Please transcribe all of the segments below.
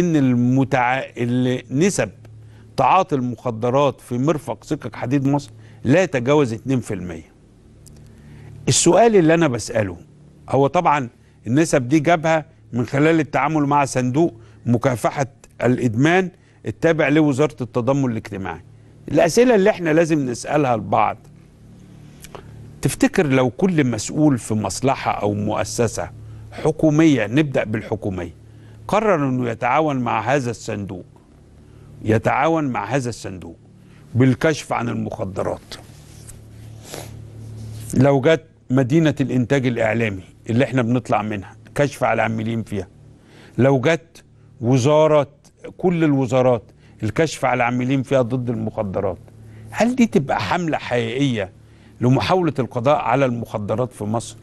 ان المتع... اللي نسب تعاطي المخدرات في مرفق سكك حديد مصر لا يتجاوز 2% السؤال اللي انا بساله هو طبعا النسب دي جابها من خلال التعامل مع صندوق مكافحه الادمان التابع لوزاره التضامن الاجتماعي الاسئله اللي احنا لازم نسالها لبعض تفتكر لو كل مسؤول في مصلحه او مؤسسه حكوميه نبدا بالحكوميه قرر أنه يتعاون مع هذا الصندوق يتعاون مع هذا الصندوق بالكشف عن المخدرات لو جت مدينة الإنتاج الإعلامي اللي احنا بنطلع منها كشف على عاملين فيها لو جت وزارة كل الوزارات الكشف على عاملين فيها ضد المخدرات هل دي تبقى حملة حقيقية لمحاولة القضاء على المخدرات في مصر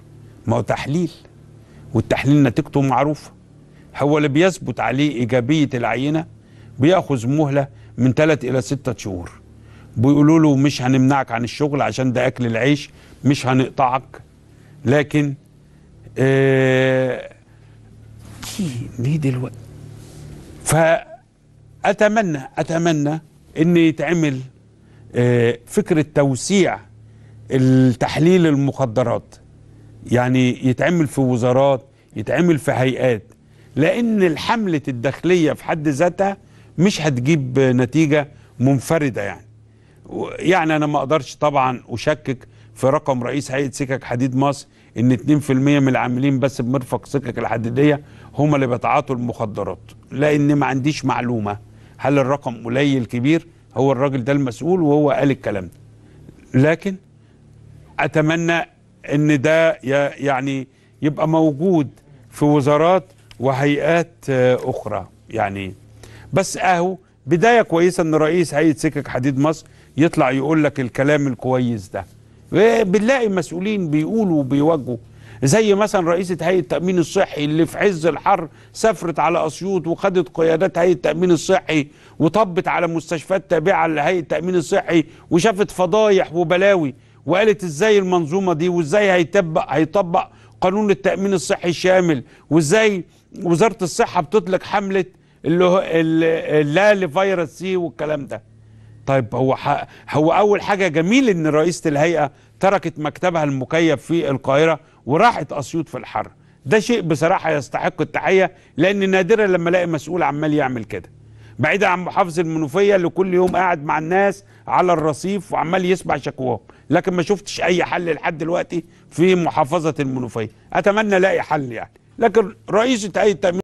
ما هو تحليل والتحليل نتيجته معروفة هو اللي بيثبت عليه إيجابية العينة بياخذ مهلة من 3 إلى 6 شهور بيقولوا له مش هنمنعك عن الشغل عشان ده أكل العيش مش هنقطعك لكن آه ليه دلوقتي فأتمنى أتمنى إن يتعمل آه فكرة توسيع التحليل المخدرات يعني يتعمل في وزارات يتعمل في هيئات لأن الحملة الداخلية في حد ذاتها مش هتجيب نتيجة منفردة يعني يعني أنا ما أقدرش طبعا أشكك في رقم رئيس هيئة سكك حديد مصر إن 2% من العاملين بس بمرفق سكك الحديدية هم اللي بيتعاطوا المخدرات لأن ما عنديش معلومة هل الرقم قليل كبير هو الراجل ده المسؤول وهو قال الكلام ده لكن أتمنى إن ده يعني يبقى موجود في وزارات وهيئات آه، أخرى يعني بس أهو بداية كويسة أن رئيس هيئة سكك حديد مصر يطلع يقول لك الكلام الكويس ده آه، بنلاقي مسؤولين بيقولوا وبيوجهوا زي مثلا رئيسة هيئة التأمين الصحي اللي في عز الحر سافرت على أسيوط وخدت قيادات هيئة التأمين الصحي وطبت على مستشفيات تابعة لهيئة التأمين الصحي وشافت فضايح وبلاوي وقالت ازاي المنظومة دي وازاي هيتبق هيطبق قانون التأمين الصحي الشامل وازاي وزاره الصحه بتطلق حمله اللي هو لا لفيروس سي والكلام ده طيب هو هو اول حاجه جميل ان رئيسه الهيئه تركت مكتبها المكيف في القاهره وراحت اسيوط في الحر ده شيء بصراحه يستحق التحيه لان نادرا لما الاقي مسؤول عمال يعمل كده بعيدا عن محافظ المنوفيه اللي كل يوم قاعد مع الناس على الرصيف وعمال يسمع شكواهم لكن ما شفتش اي حل لحد دلوقتي في محافظه المنوفيه اتمنى الاقي حل يعني لكن رئيس اتحاد التامين